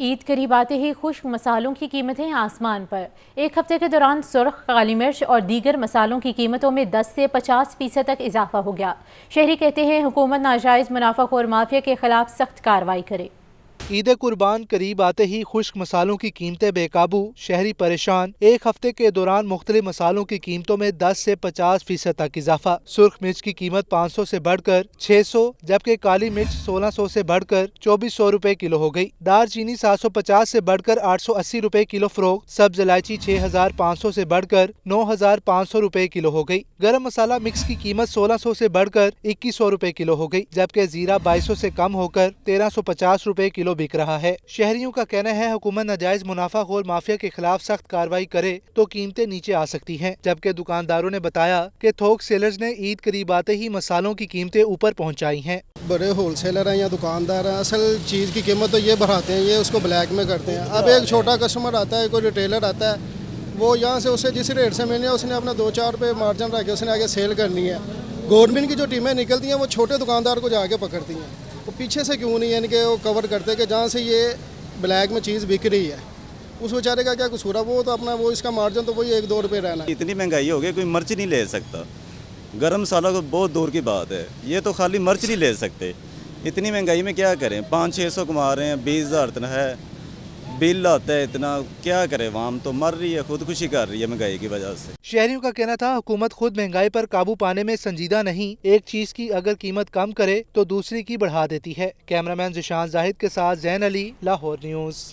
ईद करीब आते ही खुश्क मसालों की कीमतें आसमान पर एक हफ्ते के दौरान सुरख़ काली मिर्च और दीगर मसालों की कीमतों में 10 से 50 फीसद तक इजाफा हो गया शहरी कहते हैं हुकूमत नाजायज़ और माफिया के खिलाफ सख्त कार्रवाई करे ईद कुर्बान करीब आते ही खुश्क मसालों की कीमतें बेकाबू शहरी परेशान एक हफ्ते के दौरान मुख्तलि मसालों की कीमतों में दस से पचास फीसद तक इजाफा सुर्ख मिर्च की कीमत पाँच सौ ऐसी बढ़कर छह सौ जबकि काली मिर्च सोलह सौ ऐसी बढ़कर चौबीस सौ रूपए किलो हो गयी दार चीनी सात सौ पचास ऐसी बढ़कर आठ सौ अस्सी रूपए किलो फ्रोक सब्ज इलायची छह हजार पाँच सौ ऐसी बढ़कर नौ हजार पाँच सौ रूपए किलो हो गयी गर्म मसाला मिक्स की कीमत सोलह सौ ऐसी बढ़कर इक्कीस सौ रूपए किलो हो गयी जबकि जीरा बाईसो ऐसी कम होकर तेरह सौ पचास रूपए किलो बिक रहा है शहरियों का कहना है हुकूमत नाजायज मुनाफा खोल माफिया के खिलाफ सख्त कार्रवाई करे तो कीमतें नीचे आ सकती है जबकि दुकानदारों ने बताया की थोक सेलर्स ने ईद करीब आते ही मसालों की कीमतें ऊपर पहुँचाई है बड़े होल सेलर हैं या दुकानदार हैं असल चीज़ की कीमत तो ये बढ़ाते हैं ये उसको ब्लैक में करते हैं अब एक छोटा कस्टमर आता है कोई रिटेलर आता है वो यहाँ से उसे जिस रेट से मिलनी है उसने अपना दो चार रुपये मार्जिन रखे उसने आगे सेल करनी है गवर्नमेंट की जो टीमें निकलती हैं वो छोटे दुकानदार को जाके पकड़ती हैं वो पीछे से क्यों नहीं यानी कि वो कवर करते कि जहाँ से ये ब्लैक में चीज़ बिक रही है उस बेचारे का क्या कसूर है वो तो अपना वो इसका मार्जिन तो वही एक दो रुपये रहना इतनी महंगाई हो गई कोई मर्च नहीं ले सकता गर्म मसाला को बहुत दूर की बात है ये तो खाली मर्च नहीं ले सकते इतनी महंगाई में क्या करें पाँच छः सौ कमा रहे हैं बीस हज़ार है बिल आता है इतना क्या करे वाम तो मर रही है खुदकुशी कर रही है महंगाई की वजह से शहरियों का कहना था हुकूमत खुद महंगाई पर काबू पाने में संजीदा नहीं एक चीज की अगर कीमत कम करे तो दूसरी की बढ़ा देती है कैमरामैन जिशान जाहिद के साथ जैन अली लाहौर न्यूज